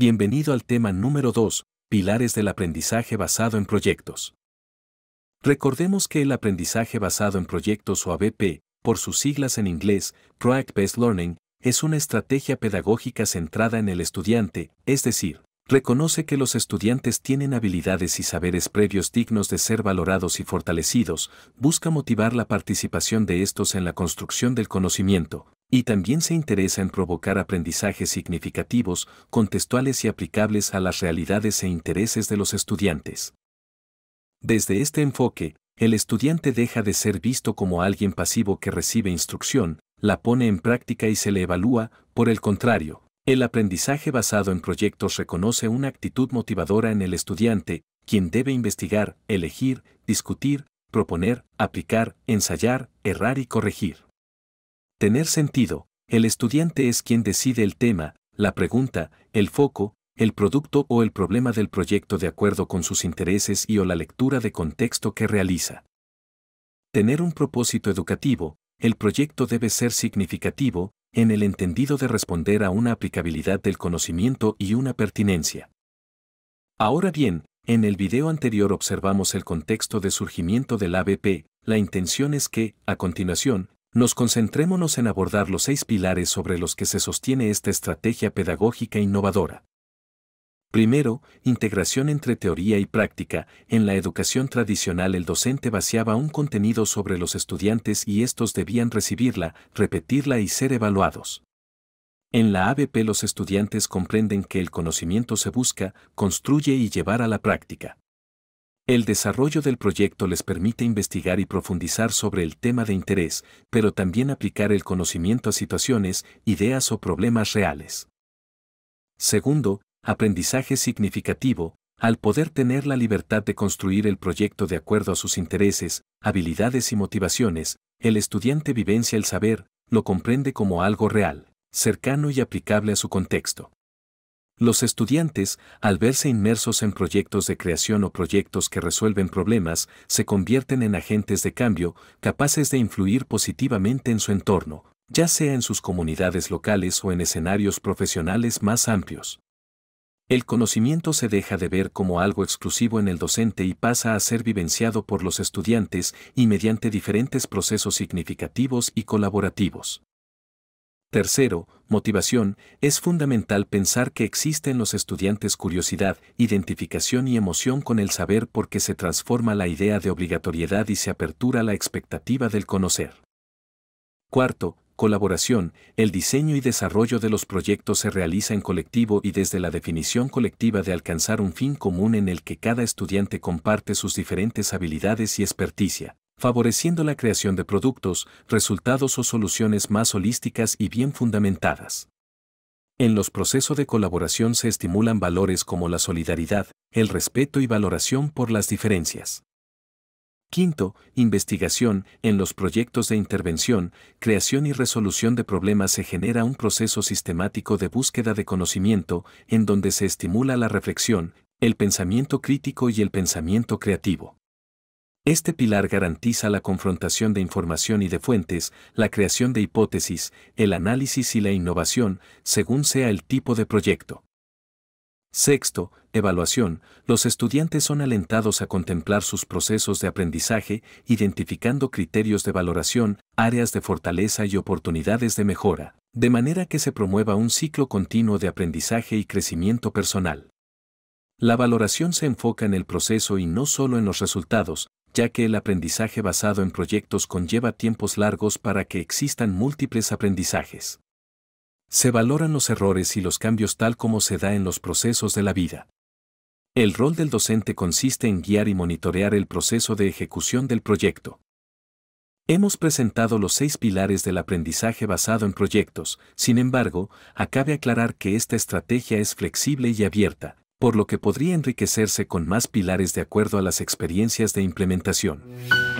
Bienvenido al tema número 2, Pilares del aprendizaje basado en proyectos. Recordemos que el aprendizaje basado en proyectos o ABP, por sus siglas en inglés, Project Based Learning, es una estrategia pedagógica centrada en el estudiante, es decir, reconoce que los estudiantes tienen habilidades y saberes previos dignos de ser valorados y fortalecidos, busca motivar la participación de estos en la construcción del conocimiento, y también se interesa en provocar aprendizajes significativos, contextuales y aplicables a las realidades e intereses de los estudiantes. Desde este enfoque, el estudiante deja de ser visto como alguien pasivo que recibe instrucción, la pone en práctica y se le evalúa, por el contrario, el aprendizaje basado en proyectos reconoce una actitud motivadora en el estudiante, quien debe investigar, elegir, discutir, proponer, aplicar, ensayar, errar y corregir tener sentido, el estudiante es quien decide el tema, la pregunta, el foco, el producto o el problema del proyecto de acuerdo con sus intereses y o la lectura de contexto que realiza. Tener un propósito educativo, el proyecto debe ser significativo, en el entendido de responder a una aplicabilidad del conocimiento y una pertinencia. Ahora bien, en el video anterior observamos el contexto de surgimiento del ABP, la intención es que, a continuación, nos concentrémonos en abordar los seis pilares sobre los que se sostiene esta estrategia pedagógica innovadora. Primero, integración entre teoría y práctica. En la educación tradicional el docente vaciaba un contenido sobre los estudiantes y estos debían recibirla, repetirla y ser evaluados. En la ABP los estudiantes comprenden que el conocimiento se busca, construye y llevar a la práctica. El desarrollo del proyecto les permite investigar y profundizar sobre el tema de interés, pero también aplicar el conocimiento a situaciones, ideas o problemas reales. Segundo, aprendizaje significativo, al poder tener la libertad de construir el proyecto de acuerdo a sus intereses, habilidades y motivaciones, el estudiante vivencia el saber, lo comprende como algo real, cercano y aplicable a su contexto. Los estudiantes, al verse inmersos en proyectos de creación o proyectos que resuelven problemas, se convierten en agentes de cambio, capaces de influir positivamente en su entorno, ya sea en sus comunidades locales o en escenarios profesionales más amplios. El conocimiento se deja de ver como algo exclusivo en el docente y pasa a ser vivenciado por los estudiantes y mediante diferentes procesos significativos y colaborativos. Tercero, motivación, es fundamental pensar que existen en los estudiantes curiosidad, identificación y emoción con el saber porque se transforma la idea de obligatoriedad y se apertura la expectativa del conocer. Cuarto, colaboración, el diseño y desarrollo de los proyectos se realiza en colectivo y desde la definición colectiva de alcanzar un fin común en el que cada estudiante comparte sus diferentes habilidades y experticia favoreciendo la creación de productos, resultados o soluciones más holísticas y bien fundamentadas. En los procesos de colaboración se estimulan valores como la solidaridad, el respeto y valoración por las diferencias. Quinto, investigación. En los proyectos de intervención, creación y resolución de problemas se genera un proceso sistemático de búsqueda de conocimiento, en donde se estimula la reflexión, el pensamiento crítico y el pensamiento creativo. Este pilar garantiza la confrontación de información y de fuentes, la creación de hipótesis, el análisis y la innovación, según sea el tipo de proyecto. Sexto, evaluación. Los estudiantes son alentados a contemplar sus procesos de aprendizaje, identificando criterios de valoración, áreas de fortaleza y oportunidades de mejora, de manera que se promueva un ciclo continuo de aprendizaje y crecimiento personal. La valoración se enfoca en el proceso y no solo en los resultados, ya que el aprendizaje basado en proyectos conlleva tiempos largos para que existan múltiples aprendizajes. Se valoran los errores y los cambios tal como se da en los procesos de la vida. El rol del docente consiste en guiar y monitorear el proceso de ejecución del proyecto. Hemos presentado los seis pilares del aprendizaje basado en proyectos, sin embargo, acabe aclarar que esta estrategia es flexible y abierta, por lo que podría enriquecerse con más pilares de acuerdo a las experiencias de implementación.